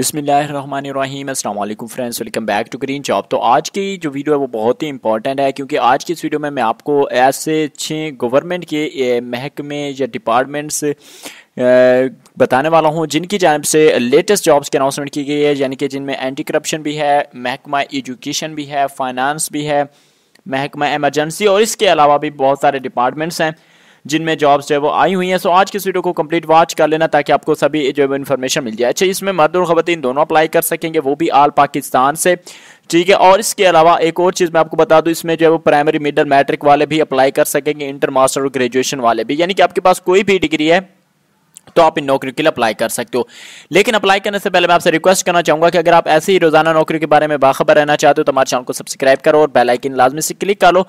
बसमीम friends welcome back to green job तो आज की जो वीडियो है वो बहुत ही इंपॉर्टेंट है क्योंकि आज की इस वीडियो में मैं आपको ऐसे छः गवर्नमेंट के महकमे या डिपार्टमेंट्स बताने वाला हूँ जिनकी जानब से लेटेस्ट जॉब्स की अनाउंसमेंट की गई है यानी कि जिनमें एंटी करप्शन भी है महकमा एजुकेशन भी है फाइनेंस भी है महकमा एमरजेंसी और इसके अलावा भी बहुत सारे डिपार्टमेंट्स हैं जिनमें जॉब्स जो है वो आई हुई हैं सो आज की इस वीडियो को कंप्लीट वॉच कर लेना ताकि आपको सभी जो है इन्फॉर्मेशन मिल जाए अच्छा इसमें मर्द और ख़वान दोनों अप्लाई कर सकेंगे वो भी आल पाकिस्तान से ठीक है और इसके अलावा एक और चीज़ मैं आपको बता दूं इसमें जो है वो प्राइमरी मिडल मैट्रिक वाले भी अप्लाई कर सकेंगे इंटर मास्टर और ग्रेजुएशन वाले भी यानी कि आपके पास कोई भी डिग्री है तो आप इन नौकरी के लिए अप्लाई कर सकते हो लेकिन अप्लाई करने से पहले मैं आपसे रिक्वेस्ट करना चाहूंगा कि अगर आप ऐसे ही रोजाना नौकरी के बारे में बाखबर रहना चाहते हो तो हमारे चैनल को सब्सक्राइब करो और बेल आइकन लाजमी से क्लिक कर लो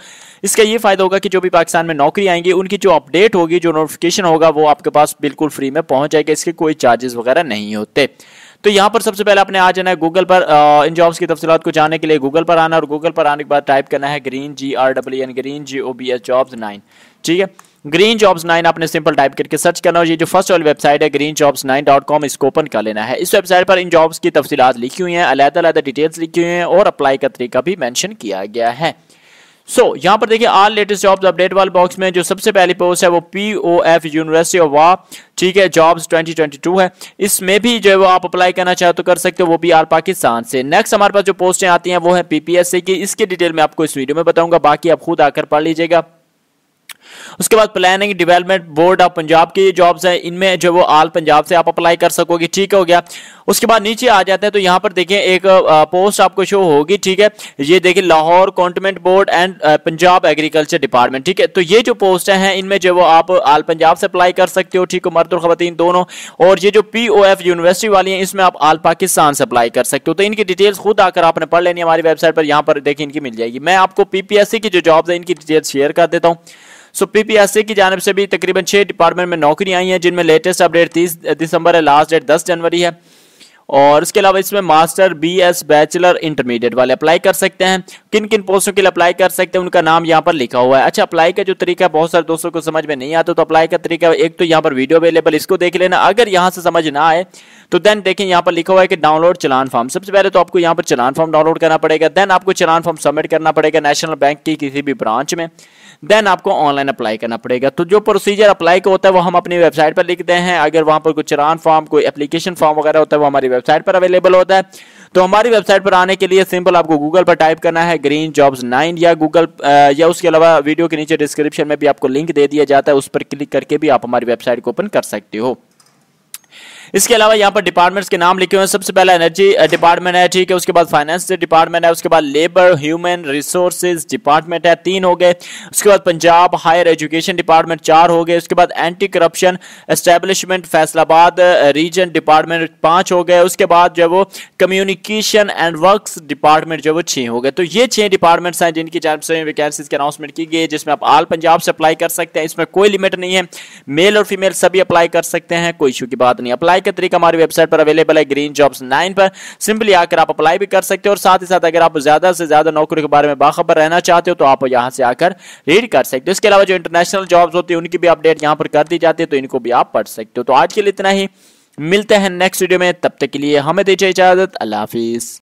इसका ये फायदा होगा कि जो भी पाकिस्तान में नौकरी आएंगी उनकी जो अपडेट होगी जो नोटिफिकेशन होगा वो आपके पास बिल्कुल फ्री में पहुंच जाएगा इसके कोई चार्जेस वगैरह नहीं होते तो यहां पर सबसे पहले आपने आ जाना है गूगल पर इन जॉब्स की तफसीत को जानने के लिए गूगल पर आना और गूगल पर आने के बाद टाइप करना है green G R W N green G O B S jobs nine ठीक है ग्रीन जॉब्स नाइन आपने सिंपल टाइप करके सर्च करना और ये जो फर्स्ट वाली वेबसाइट है green jobs nine dot com इसको ओपन कर लेना है इस वेबसाइट पर इन जॉब्स की तफसीत लिखी हुई हैं अलहदा अलहदा डिटेल्स लिखी हुई हैं और अप्लाई का तरीका भी मैंशन किया गया है सो so, यहाँ पर देखिए आल लेटेस्ट जॉब्स अपडेट वाले बॉक्स में जो सबसे पहली पोस्ट है वो P O F university of Wah ठीक है जॉब्स 2022 है इसमें भी जो है वो आप अप्लाई करना चाहे तो कर सकते हो वो भी आल पाकिस्तान से नेक्स्ट हमारे पास जो पोस्टें आती हैं वो है पीपीएससी की इसकी डिटेल में आपको इस वीडियो में बताऊंगा बाकी आप खुद आकर पढ़ लीजिएगा उसके बाद planning development board of Punjab की जॉब्स है इनमें जो वो आल पंजाब से आप अप्लाई कर सकोगे ठीक हो गया उसके बाद नीचे आ जाते हैं तो यहाँ पर देखिए एक पोस्ट आपको शो होगी ठीक है ये देखिए Lahore cantonment board and Punjab agriculture department ठीक है तो ये जो पोस्ट हैं इनमें जो वो आप आल पंजाब से अप्लाई कर सकते हो ठीक हो मर्द और खातन दोनों और ये जो पी यूनिवर्सिटी वाली है इसमें आप आल पाकिस्तान से अप्लाई कर सकते हो तो इनकी डिटेल्स खुद आकर आपने पढ़ लेनी हमारी वेबसाइट पर यहाँ पर देखिए इनकी मिल जाएगी मैं आपको पीपीएससी की जो जॉब है इनकी डिटेल्स शेयर कर देता हूँ सो पीपीएससी की जानब से भी तकरीबन छः डिपार्टमेंट में नौकरी आई हैं जिनमें लेटेस्ट अपडेट तीस दिसंबर है लास्ट डेट दस जनवरी है और इसके अलावा इसमें मास्टर बीएस बैचलर इंटरमीडिएट वाले अप्लाई कर सकते हैं किन किन पोस्टों के लिए अप्लाई कर सकते हैं उनका नाम यहाँ पर लिखा हुआ है अच्छा अप्लाई का जो तरीका है बहुत सारे दोस्तों को समझ में नहीं आता तो अप्लाई का तरीका एक तो यहाँ पर वीडियो अवेलेबल इसको देख लेना अगर यहाँ से समझ ना आए तो देन देखें यहाँ पर लिखा हुआ है कि डाउनलोड चलान फॉर्म सबसे पहले तो आपको यहाँ पर चलान फॉर्म डाउनलोड करना पड़ेगा देन आपको चलान फॉर्म सबमिट करना पड़ेगा नेशनल बैंक की किसी भी ब्रांच में देन आपको ऑनलाइन अप्लाई करना पड़ेगा तो जो प्रोसीजर अप्लाई का होता है वो हम अपनी वेबसाइट पर लिखते हैं अगर वहां पर कोई चरान फॉर्म कोई एप्लीकेशन फॉर्म वगैरह होता है वो हमारी वेबसाइट पर अवेलेबल होता है तो हमारी वेबसाइट पर आने के लिए सिंपल आपको गूगल पर टाइप करना है ग्रीन जॉब्स नाइन या गूगल या उसके अलावा वीडियो के नीचे डिस्क्रिप्शन में भी आपको लिंक दे दिया जाता है उस पर क्लिक करके भी आप हमारी वेबसाइट को ओपन कर सकते हो इसके अलावा यहाँ पर डिपार्टमेंट्स के नाम लिखे हुए हैं सबसे पहला एनर्जी डिपार्टमेंट है ठीक है उसके बाद फाइनेंस डिपार्टमेंट है उसके बाद लेबर ह्यूमन रिसोर्सेज डिपार्टमेंट है तीन हो गए उसके बाद पंजाब हायर एजुकेशन डिपार्टमेंट चार हो गए उसके बाद anti corruption establishment Faisalabad region department पांच हो गए उसके बाद जो है वो कम्युनिकेशन एंड वर्क डिपार्टमेंट जो वो छह हो गए तो ये छह डिपार्टमेंट्स हैं जिनकी जान से वैकेंसी की अनाउंसमेंट की गई जिसमें आप आल पंजाब से अप्लाई कर सकते हैं इसमें कोई लिमिट नहीं है मेल और फीमेल सभी अप्लाई कर सकते हैं कोई इशू की बात नहीं अप्लाई अप्लाई का तरीका हमारी वेबसाइट पर अवेलेबल है ग्रीन जॉब्स नाइन पर सिंपली आकर आप अप्लाई भी कर सकते हो और साथ ही साथ अगर आप ज्यादा से ज्यादा नौकरी के बारे में बाखबर रहना चाहते हो तो आप यहाँ से आकर रीड कर सकते हो इसके अलावा जो इंटरनेशनल जॉब्स होती है उनकी भी अपडेट यहाँ पर कर दी जाती है तो इनको भी आप पढ़ सकते हो तो आज के लिए इतना ही मिलते हैं नेक्स्ट वीडियो में तब तक के लिए हमें दीजिए इजाजत अल्लाह हाफिज